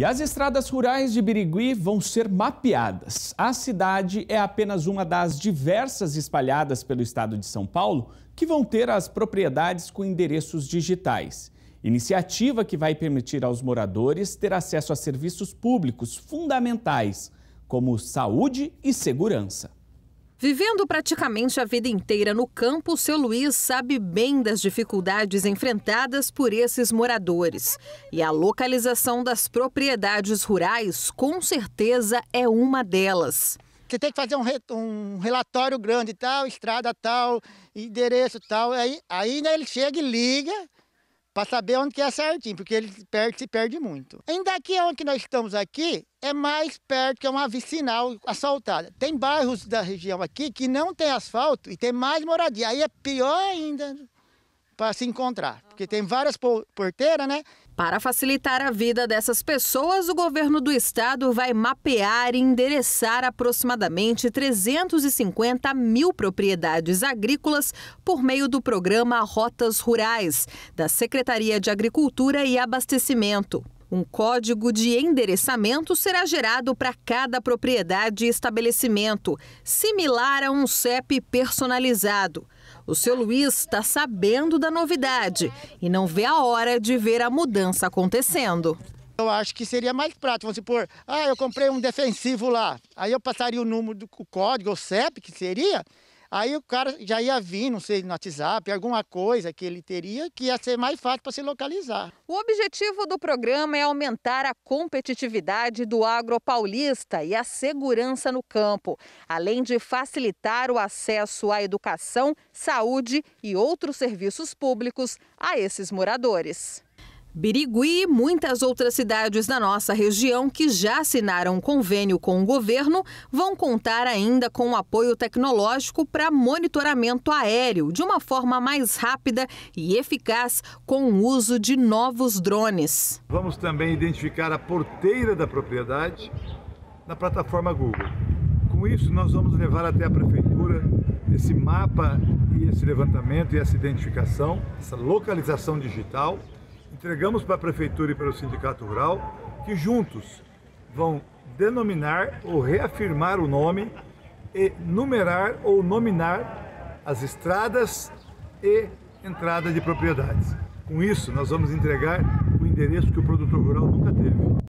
E as estradas rurais de Birigui vão ser mapeadas. A cidade é apenas uma das diversas espalhadas pelo estado de São Paulo que vão ter as propriedades com endereços digitais. Iniciativa que vai permitir aos moradores ter acesso a serviços públicos fundamentais, como saúde e segurança. Vivendo praticamente a vida inteira no campo, o seu Luiz sabe bem das dificuldades enfrentadas por esses moradores. E a localização das propriedades rurais, com certeza, é uma delas. Você tem que fazer um, re, um relatório grande, tal, estrada tal, endereço tal. Aí, aí né, ele chega e liga para saber onde que é certinho, porque ele perde, se perde muito. Ainda aqui onde nós estamos aqui, é mais perto que é uma vicinal asfaltada. Tem bairros da região aqui que não tem asfalto e tem mais moradia, aí é pior ainda para se encontrar, porque tem várias porteiras, né? Para facilitar a vida dessas pessoas, o governo do estado vai mapear e endereçar aproximadamente 350 mil propriedades agrícolas por meio do programa Rotas Rurais, da Secretaria de Agricultura e Abastecimento. Um código de endereçamento será gerado para cada propriedade e estabelecimento, similar a um CEP personalizado. O seu Luiz está sabendo da novidade e não vê a hora de ver a mudança acontecendo. Eu acho que seria mais prático, vamos supor, ah, eu comprei um defensivo lá, aí eu passaria o número do código, o CEP, que seria, Aí o cara já ia vir, não sei, no WhatsApp, alguma coisa que ele teria que ia ser mais fácil para se localizar. O objetivo do programa é aumentar a competitividade do agro paulista e a segurança no campo, além de facilitar o acesso à educação, saúde e outros serviços públicos a esses moradores. Birigui e muitas outras cidades da nossa região que já assinaram um convênio com o governo vão contar ainda com um apoio tecnológico para monitoramento aéreo de uma forma mais rápida e eficaz com o uso de novos drones. Vamos também identificar a porteira da propriedade na plataforma Google. Com isso, nós vamos levar até a prefeitura esse mapa e esse levantamento e essa identificação, essa localização digital Entregamos para a Prefeitura e para o Sindicato Rural que juntos vão denominar ou reafirmar o nome e numerar ou nominar as estradas e entrada de propriedades. Com isso, nós vamos entregar o endereço que o produtor rural nunca teve.